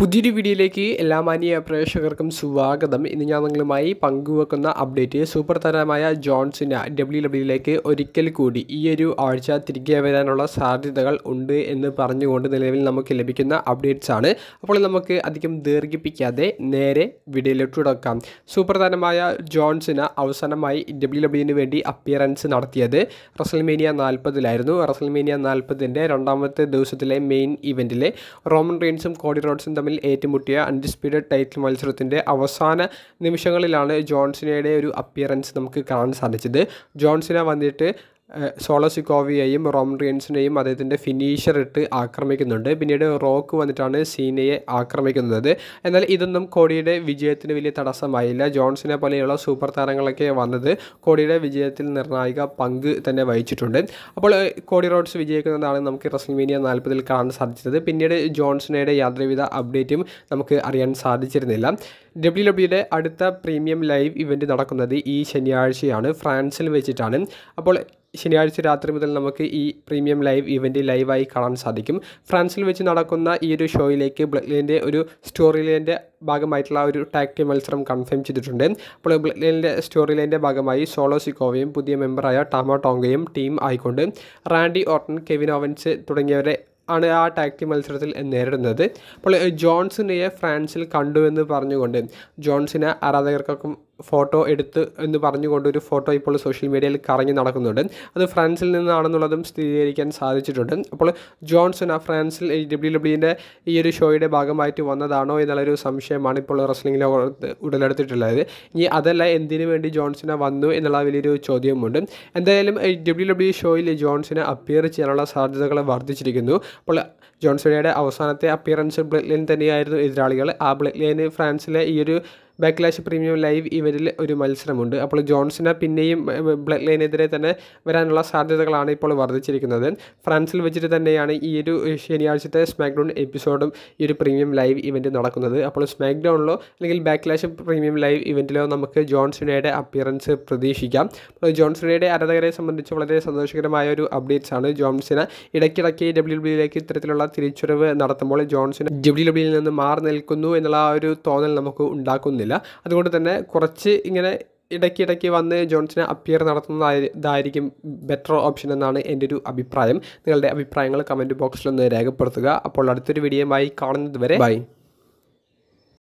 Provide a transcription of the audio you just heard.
പുതിയൊരു വീഡിയോയിലേക്ക് എല്ലാ മാന്യ പ്രേക്ഷകർക്കും സ്വാഗതം ഇന്ന് ഞാൻ നിങ്ങളുമായി പങ്കുവെക്കുന്ന അപ്ഡേറ്റ് സൂപ്പർ താരമായ ജോൺസിന് ഡബ്ല്യു ഡബ്ല്യുയിലേക്ക് e ഒരിക്കൽ കൂടി ഈ ഒരു ആഴ്ച തിരികെ വരാനുള്ള സാധ്യതകൾ ഉണ്ട് എന്ന് പറഞ്ഞുകൊണ്ട് നിലവിൽ നമുക്ക് ലഭിക്കുന്ന അപ്ഡേറ്റ്സ് ആണ് അപ്പോൾ നമുക്ക് അധികം ദീർഘിപ്പിക്കാതെ നേരെ വീഡിയോയിലോട്ട് തുടക്കാം സൂപ്പർ താരമായ ജോൺസിന് അവസാനമായി ഡബ്ല്യു ഡബ്ല്യുവിന് e വേണ്ടി അപ്പിയറൻസ് നടത്തിയത് റസൽമേനിയ നാൽപ്പതിലായിരുന്നു റസൽമേനിയ നാൽപ്പതിൻ്റെ രണ്ടാമത്തെ ദിവസത്തിലെ മെയിൻ ഇവൻറ്റിലെ റോമൻ റെയിൻസും കോഡി റോഡ്സും തമ്മിൽ ഏറ്റുമുട്ടിയ അൺഡിസ്പ്യൂട്ടഡ് ടൈറ്റിൽ മത്സരത്തിൻ്റെ അവസാന നിമിഷങ്ങളിലാണ് ജോൺസിനയുടെ ഒരു അപ്പിയറൻസ് നമുക്ക് കാണാൻ സാധിച്ചത് ജോൺസിന വന്നിട്ട് സോളസിക്കോവിയെയും റോംഡ്രിയൻസിനെയും അദ്ദേഹത്തിൻ്റെ ഫിനിഷർ ഇട്ട് ആക്രമിക്കുന്നുണ്ട് പിന്നീട് റോക്ക് വന്നിട്ടാണ് സീനയെ ആക്രമിക്കുന്നത് എന്നാൽ ഇതൊന്നും കോടിയുടെ വിജയത്തിന് വലിയ തടസ്സമായില്ല ജോൺസിനെ പോലെയുള്ള സൂപ്പർ താരങ്ങളൊക്കെ വന്നത് കോടിയുടെ വിജയത്തിൽ നിർണായക പങ്ക് തന്നെ വഹിച്ചിട്ടുണ്ട് അപ്പോൾ കോടി റോഡ്സ് വിജയിക്കുന്നതാണ് നമുക്ക് റസൽമീനിയ നാൽപ്പതിൽ കാണാൻ സാധിച്ചത് പിന്നീട് ജോൺസിനയുടെ യാത്രവിധ അപ്ഡേറ്റും നമുക്ക് അറിയാൻ സാധിച്ചിരുന്നില്ല ഡബ്ല്യു ഡബ്ല്യുടെ അടുത്ത പ്രീമിയം ലൈവ് ഇവൻറ്റ് നടക്കുന്നത് ഈ ശനിയാഴ്ചയാണ് ഫ്രാൻസിൽ വെച്ചിട്ടാണ് അപ്പോൾ ശനിയാഴ്ച രാത്രി മുതൽ നമുക്ക് ഈ പ്രീമിയം ലൈവ് ഇവൻറ്റ് ലൈവായി കാണാൻ സാധിക്കും ഫ്രാൻസിൽ വെച്ച് നടക്കുന്ന ഈ ഒരു ഷോയിലേക്ക് ബ്ലക്ക്ലൈൻ്റെ ഒരു സ്റ്റോറി ലൈൻ്റെ ഭാഗമായിട്ടുള്ള ഒരു ടാഗ് മത്സരം കൺഫേം ചെയ്തിട്ടുണ്ട് അപ്പോൾ ബ്ലക്ക്ലൈൻ്റെ സ്റ്റോറി ലൈൻ്റെ ഭാഗമായി സോളോ സിക്കോവയും പുതിയ മെമ്പറായ ടാമോ ടോങ്കയും ടീം ആയിക്കൊണ്ട് റാൻഡി ഓർട്ടൺ കെവിൻ ഓവൻസ് തുടങ്ങിയവരെ ആണ് ആ ടാക്ടി മത്സരത്തിൽ നേരിടുന്നത് അപ്പോൾ ജോൺസിനെ ഫ്രാൻസിൽ കണ്ടു എന്ന് പറഞ്ഞുകൊണ്ട് ജോൺസിനെ ആരാധകർക്കൊക്കെ ഫോട്ടോ എടുത്ത് എന്ന് പറഞ്ഞുകൊണ്ട് ഒരു ഫോട്ടോ ഇപ്പോൾ സോഷ്യൽ മീഡിയയിൽ കറങ്ങി നടക്കുന്നുണ്ട് അത് ഫ്രാൻസിൽ നിന്നാണെന്നുള്ളതും സ്ഥിരീകരിക്കാൻ സാധിച്ചിട്ടുണ്ട് അപ്പോൾ ജോൺസൺ ആ ഫ്രാൻസിൽ ഡബ്ല്യു ഡബ്ല്യുവിൻ്റെ ഈ ഒരു ഷോയുടെ ഭാഗമായിട്ട് വന്നതാണോ എന്നുള്ളൊരു സംശയമാണ് ഇപ്പോൾ റെസ്ലിംഗ് ലോകത്ത് ഉടലെടുത്തിട്ടുള്ളത് ഇനി അതല്ല എന്തിനു വേണ്ടി ജോൺസണ വന്നു എന്നുള്ള വലിയൊരു ചോദ്യവുമുണ്ട് എന്തായാലും ഡബ്ല്യു ഡബ്ല്യു ഷോയിൽ ജോൺസണെ അപ്പിയർ ചെയ്യാനുള്ള സാധ്യതകൾ വർദ്ധിച്ചിരിക്കുന്നു അപ്പോൾ ജോൺസണിയുടെ അവസാനത്തെ അപ്പിയറൻസ് ബ്ലഡ് ലൈൻ തന്നെയായിരുന്നു എതിരാളികൾ ആ ബ്ലഡ് ലൈന് ഫ്രാൻസിലെ ഈ ഒരു ബാക്ക്ലാഷ് പ്രീമിയം ലൈവ് ഇവരിൽ ഒരു മത്സരമുണ്ട് അപ്പോൾ ജോൺസിന് പിന്നെയും ബ്ലഡ് ലൈനെതിരെ തന്നെ വരാനുള്ള സാധ്യതകളാണ് ഇപ്പോൾ വർദ്ധിച്ചിരിക്കുന്നത് ഫ്രാൻസിൽ വെച്ചിട്ട് തന്നെയാണ് ഈ ഒരു ശനിയാഴ്ചത്തെ സ്മാക്ഡൗൺ എപ്പിസോഡും ഈ ഒരു പ്രീമിയം ലൈവ് ഇവൻറ്റ് നടക്കുന്നത് അപ്പോൾ സ്മാക്ഡൗണിലോ അല്ലെങ്കിൽ ബാക്ക്ലാഷ് പ്രീമിയം ലൈവ് ഇവൻറ്റിലോ നമുക്ക് ജോൺസണയുടെ അപ്പിയറൻസ് പ്രതീക്ഷിക്കാം ജോൺസണയുടെ ആരാധകരെ സംബന്ധിച്ച് വളരെ സന്തോഷകരമായ ഒരു അപ്ഡേറ്റ്സ് ആണ് ജോൺസിന് ഇടയ്ക്കിടയ്ക്ക് ഡബ്ല്യു ഡബ്ല്യുയിലേക്ക് ഇത്തരത്തിലുള്ള തിരിച്ചുറിവ് നടത്തുമ്പോൾ ജോൺസിന് ഡബ്ല്യു ഡബ്ല്യുയിൽ നിന്ന് മാറി നിൽക്കുന്നു എന്നുള്ള ആ ഒരു തോന്നൽ നമുക്ക് ഉണ്ടാക്കുന്നില്ല ഉണ്ടായിരുന്നില്ല അതുകൊണ്ട് തന്നെ കുറച്ച് ഇങ്ങനെ ഇടയ്ക്കിടയ്ക്ക് വന്ന് ജോൺസിനെ അപ്പിയർ നടത്തുന്നതായിരിക്കും ബെറ്റർ ഓപ്ഷൻ എന്നാണ് എൻ്റെ ഒരു അഭിപ്രായം നിങ്ങളുടെ അഭിപ്രായങ്ങൾ കമൻറ്റ് ബോക്സിലൊന്ന് രേഖപ്പെടുത്തുക അപ്പോൾ അടുത്തൊരു വീഡിയോയുമായി ആയി കാണുന്നതുവരെ ബൈ